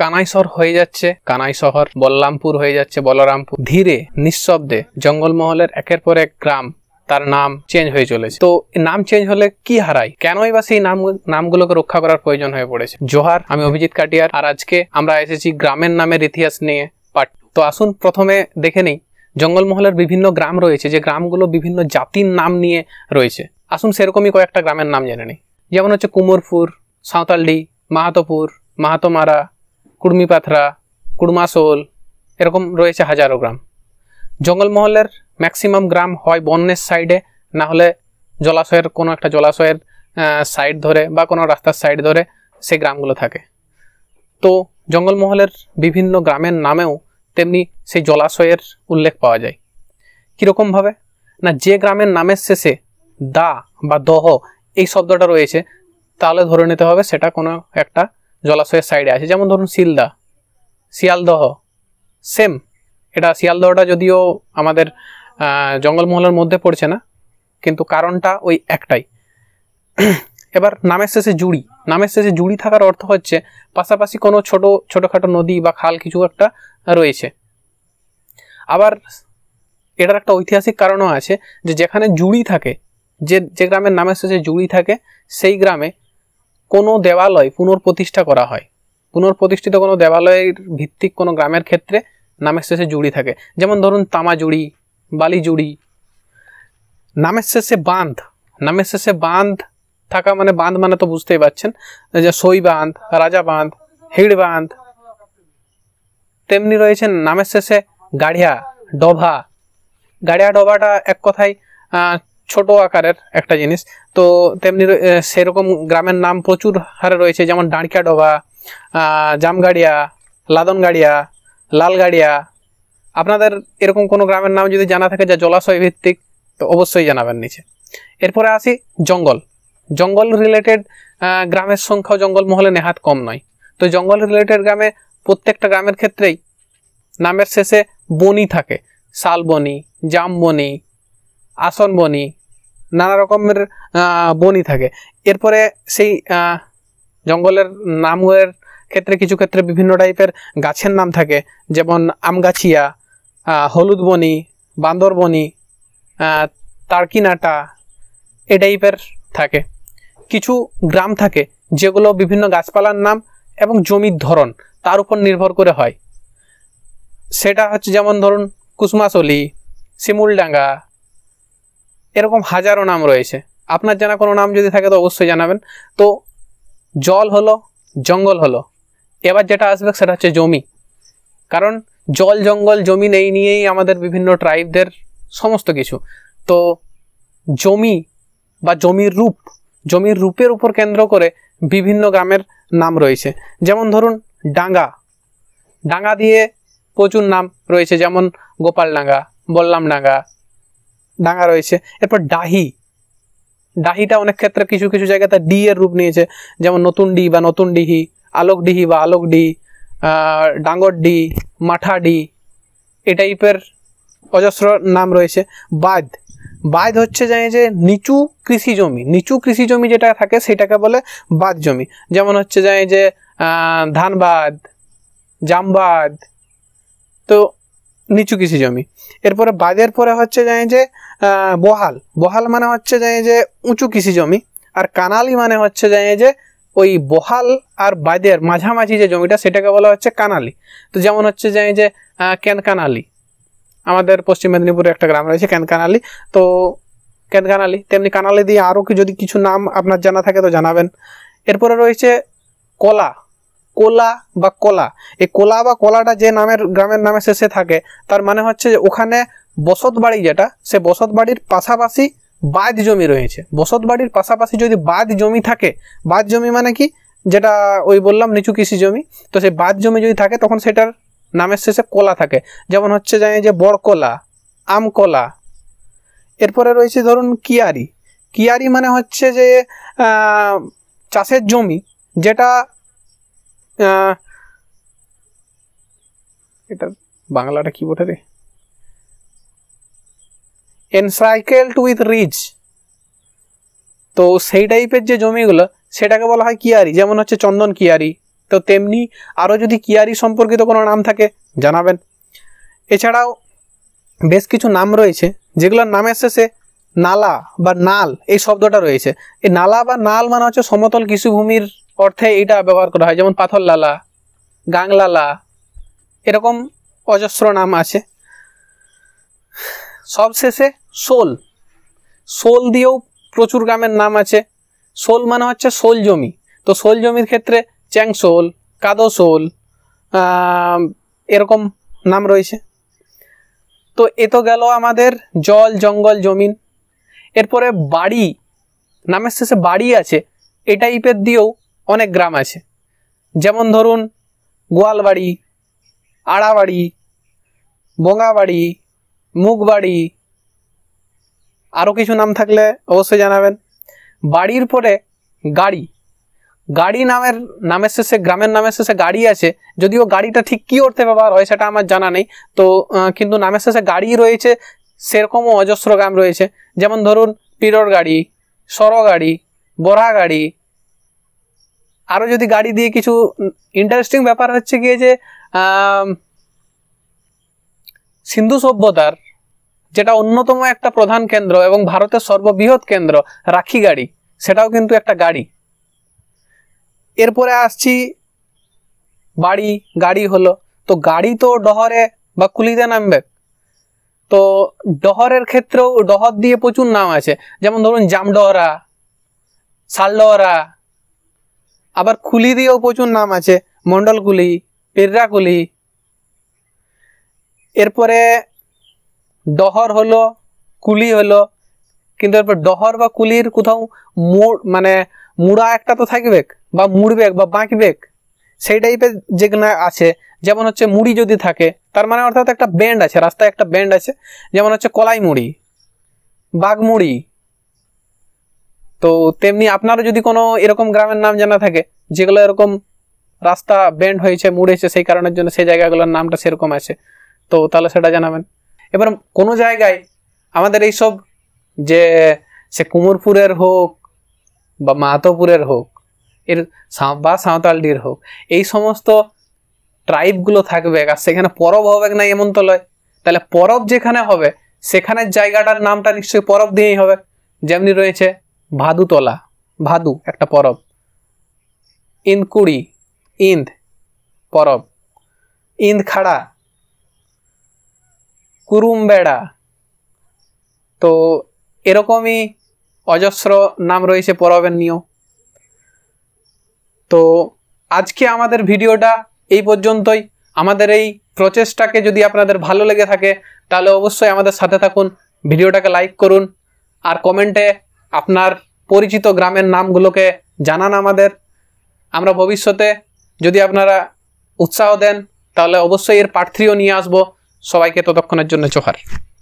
কানাইশহর হয়ে যাচ্ছে কানাই শহর বল্লামপুর হয়ে যাচ্ছে বলরামপুর ধীরে নিঃশব্দে জঙ্গলমহলের একের পর এক গ্রাম তার নাম চেঞ্জ হয়ে চলেছে তো নাম চেঞ্জ হলে কি হারায় কেনই বা সেই নাম নামগুলোকে রক্ষা করার প্রয়োজন হয়ে পড়েছে জোহার আমি অভিজিৎ কাটিয়ার আর আজকে আমরা এসেছি গ্রামের নামের ইতিহাস নিয়ে পাট তো আসুন প্রথমে দেখে নিই জঙ্গলমহলের বিভিন্ন গ্রাম রয়েছে যে গ্রামগুলো বিভিন্ন জাতির নাম নিয়ে রয়েছে আসুন সেরকমই কয়েকটা গ্রামের নাম জেনে নিই যেমন হচ্ছে কুমোরপুর সাঁওতালডি মাহাতোপুর মাহাতোমারা কুড়মি পাথরা কুড়মাশোল এরকম রয়েছে হাজারো গ্রাম জঙ্গলমহলের ম্যাক্সিমাম গ্রাম হয় বন্যের সাইডে না হলে জলাশয়ের কোনো একটা জলাশয়ের সাইড ধরে বা কোনো রাস্তার সাইড ধরে সেই গ্রামগুলো থাকে তো জঙ্গলমহলের বিভিন্ন গ্রামের নামেও তেমনি সেই জলাশয়ের উল্লেখ পাওয়া যায় কীরকমভাবে না যে গ্রামের নামের শেষে দা বা দহ এই শব্দটা রয়েছে তাহলে ধরে নিতে হবে সেটা কোনো একটা জলাশয়ের সাইডে আছে যেমন ধরুন শিলদা শিয়ালদহ সেম এটা শিয়ালদহটা যদিও আমাদের জঙ্গলমহলের মধ্যে পড়ছে না কিন্তু কারণটা ওই একটাই এবার নামের শেষে জুড়ি নামের শেষে জুড়ি থাকার অর্থ হচ্ছে পাশাপাশি কোনো ছোট ছোটোখাটো নদী বা খাল কিছু একটা রয়েছে আবার এটার একটা ঐতিহাসিক কারণও আছে যে যেখানে জুড়ি থাকে যে যে গ্রামের নামের শেষে জুড়ি থাকে সেই গ্রামে কোনো দেওয়ালয় পুনর্প্রতিষ্ঠা করা হয় পুনর্প্রতিষ্ঠিত কোনো দেওয়ালয়ের ভিত্তিক কোনো গ্রামের ক্ষেত্রে নামের শেষে জুড়ি থাকে যেমন ধরুন তামা জুড়ি বালি জুড়ি নামের শেষে বাঁধ নামের শেষে বাঁধ থাকা মানে বাঁধ মানে তো বুঝতেই পারছেন যে সই বাঁধ রাজা বাঁধ হিড় বাঁধ তেমনি রয়েছেন নামের শেষে গাড়িয়া ডভা গাড়িয়া ডভাটা এক কথায় ছোট আকারের একটা জিনিস তো তেমনি সেরকম গ্রামের নাম প্রচুর হারে রয়েছে যেমন ডোবা জামগাড়িয়া লাদনগাড়িয়া লালগাড়িয়া আপনাদের এরকম কোনো গ্রামের নাম যদি জানা থাকে যা জলাশয় ভিত্তিক তো অবশ্যই জানাবেন নিচে এরপরে আসি জঙ্গল জঙ্গল রিলেটেড গ্রামের সংখ্যা জঙ্গলমহলে নেহাত কম নয় তো জঙ্গল রিলেটেড গ্রামে প্রত্যেকটা গ্রামের ক্ষেত্রেই নামের শেষে বনি থাকে শালবনি জামবনি আসন বনি নানা রকমের বনি থাকে এরপরে সেই জঙ্গলের নামের ক্ষেত্রে কিছু ক্ষেত্রে বিভিন্ন টাইপের গাছের নাম থাকে যেমন আমগাছিয়া হলুদ বনি বান্দরবনি তারকিনাটা এ টাইপের থাকে কিছু গ্রাম থাকে যেগুলো বিভিন্ন গাছপালার নাম এবং জমির ধরন তার উপর নির্ভর করে হয় সেটা হচ্ছে যেমন ধরুন কুসমাসলি শিমুলডাঙ্গা এরকম হাজারো নাম রয়েছে আপনার জানা কোনো নাম যদি থাকে তো অবশ্যই জানাবেন তো জল হলো জঙ্গল হলো এবার যেটা আসবে সেটা হচ্ছে জমি কারণ জল জঙ্গল জমি এই নিয়েই আমাদের বিভিন্ন ট্রাইবদের সমস্ত কিছু তো জমি বা জমির রূপ জমির রূপের উপর কেন্দ্র করে বিভিন্ন গ্রামের নাম রয়েছে যেমন ধরুন ডাঙ্গা ডাঙ্গা দিয়ে প্রচুর নাম রয়েছে যেমন গোপালডাঙ্গা ডাঙ্গা ডাঙা রয়েছে এরপর ডাহি ডাহিটা অনেক ক্ষেত্রে কিছু কিছু জায়গাতে ডি এর রূপ নিয়েছে যেমন নতুন ডি বা নতুন ডিহি আলোক ডিহি বা আলোক ডি ডাঙ্গর ডি মাঠা ডি এ টাইপের অজস্র নাম রয়েছে বাদ বাদ হচ্ছে যায় যে নিচু কৃষি জমি নিচু কৃষি জমি যেটা থাকে সেটাকে বলে বাদ জমি যেমন হচ্ছে যাই যে ধানবাদ জামবাদ তো নিচু কৃষি জমি এরপরে বাদের পরে হচ্ছে যায় যে বহাল বহাল মানে হচ্ছে যায় যে উঁচু কৃষি জমি আর কানালি মানে হচ্ছে যায় যে ওই বহাল আর বাদের মাঝামাঝি যে জমিটা সেটাকে বলা হচ্ছে কানালি তো যেমন হচ্ছে যায় যে ক্যানকানালি আমাদের পশ্চিম মেদিনীপুরে একটা গ্রাম রয়েছে ক্যানকানালি তো ক্যানকানালি তেমনি কানালি দিয়ে আরও কি যদি কিছু নাম আপনার জানা থাকে তো জানাবেন এরপরে রয়েছে কলা কোলা বা কলা এই কোলা বা কলাটা যে নামের গ্রামের নামে শেষে থাকে তার মানে হচ্ছে যে ওখানে বসত বাড়ি যেটা সে বসত বাড়ির পাশাপাশি বাদ জমি রয়েছে বসত বাড়ির পাশাপাশি যদি বাদ জমি থাকে বাদ জমি মানে কি যেটা ওই বললাম নিচু কৃষি জমি তো সেই বাদ জমি যদি থাকে তখন সেটার নামের শেষে কোলা থাকে যেমন হচ্ছে জানি যে বড়কলা আমকলা এরপরে রয়েছে ধরুন কিয়ারি কিয়ারি মানে হচ্ছে যে চাষের জমি যেটা এটার বাংলাটা কি বটে রে এনসাইকেলড উইথ রিচ তো সেই টাইপের যে জমিগুলো সেটাকে বলা হয় কিয়ারি যেমন হচ্ছে চন্দন কিয়ারি তো তেমনি আরও যদি কিয়ারি সম্পর্কিত কোনো নাম থাকে জানাবেন এছাড়াও বেশ কিছু নাম রয়েছে যেগুলোর নামের শেষে নালা বা নাল এই শব্দটা রয়েছে এই নালা বা নাল মানে হচ্ছে সমতল কৃষিভূমির অর্থে এটা ব্যবহার করা হয় যেমন পাথর লালা গাংলালা এরকম অজস্র নাম আছে সবশেষে শোল শোল দিয়েও প্রচুর গ্রামের নাম আছে শোল মানে হচ্ছে শোল জমি তো শোল জমির ক্ষেত্রে চ্যাং সোল কাদো শোল এরকম নাম রয়েছে তো এ তো গেল আমাদের জল জঙ্গল জমিন এরপরে বাড়ি নামের শেষে বাড়ি আছে এ টাইপের দিয়েও অনেক গ্রাম আছে যেমন ধরুন গোয়ালবাড়ি আড়াবাড়ি বঙ্গাবাড়ি মুখবাড়ি আরও কিছু নাম থাকলে অবশ্যই জানাবেন বাড়ির পরে গাড়ি গাড়ি নামের নামের শেষে গ্রামের নামের শেষে গাড়ি আছে যদিও গাড়িটা ঠিক কী অর্থে ব্যবহার হয় সেটা আমার জানা নেই তো কিন্তু নামের শেষে গাড়ি রয়েছে সেরকমও অজস্র গ্রাম রয়েছে যেমন ধরুন পিরোর গাড়ি সর গাড়ি বড়া গাড়ি আরও যদি গাড়ি দিয়ে কিছু ইন্টারেস্টিং ব্যাপার হচ্ছে গিয়ে যে সিন্ধু সভ্যতার যেটা অন্যতম একটা প্রধান কেন্দ্র এবং ভারতের সর্ববৃহৎ কেন্দ্র রাখি গাড়ি সেটাও কিন্তু একটা গাড়ি এরপরে আসছি বাড়ি গাড়ি হলো তো গাড়ি তো ডহরে বা কুলিতে নামবে তো ডহরের ক্ষেত্রেও ডহর দিয়ে প্রচুর নাম আছে যেমন ধরুন জামডহরা সালডহরা আবার খুলি দিয়েও প্রচুর নাম আছে পেররা কুলি এরপরে ডহর হলো কুলি হলো কিন্তু এরপর ডহর বা কুলির কোথাও মুড় মানে মুড়া একটা তো থাকবে বা মুড়বেক বা বাঁকবেক সেই টাইপের যেগুলো আছে যেমন হচ্ছে মুড়ি যদি থাকে তার মানে অর্থাৎ একটা ব্যান্ড আছে রাস্তায় একটা ব্যান্ড আছে যেমন হচ্ছে কলাই মুড়ি বাঘ মুড়ি তো তেমনি আপনারও যদি কোনো এরকম গ্রামের নাম জানা থাকে যেগুলো এরকম রাস্তা বেন্ড হয়েছে মুড়েছে সেই কারণের জন্য সেই জায়গাগুলোর নামটা সেরকম আছে তো তাহলে সেটা জানাবেন এবার কোনো জায়গায় আমাদের এইসব যে সে কুমোরপুরের হোক বা মাহাতোপুরের হোক এর বা সাঁওতালডির হোক এই সমস্ত ট্রাইবগুলো থাকবে আর সেখানে পরব হবে না এমন তো লয় তাহলে পরব যেখানে হবে সেখানের জায়গাটার নামটা নিশ্চয়ই পরব দিয়েই হবে যেমনি রয়েছে ভাদুতলা ভাদু একটা পরব ইন্দকুড়ি ইন্দ পরব কুরুম বেড়া তো এরকমই অজস্র নাম রয়েছে পরবের নিয়েও তো আজকে আমাদের ভিডিওটা এই পর্যন্তই আমাদের এই প্রচেষ্টাকে যদি আপনাদের ভালো লেগে থাকে তাহলে অবশ্যই আমাদের সাথে থাকুন ভিডিওটাকে লাইক করুন আর কমেন্টে আপনার পরিচিত গ্রামের নামগুলোকে জানান আমাদের আমরা ভবিষ্যতে যদি আপনারা উৎসাহ দেন তাহলে অবশ্যই এর পার্থীও নিয়ে আসবো সবাইকে ততক্ষণের জন্য জোহার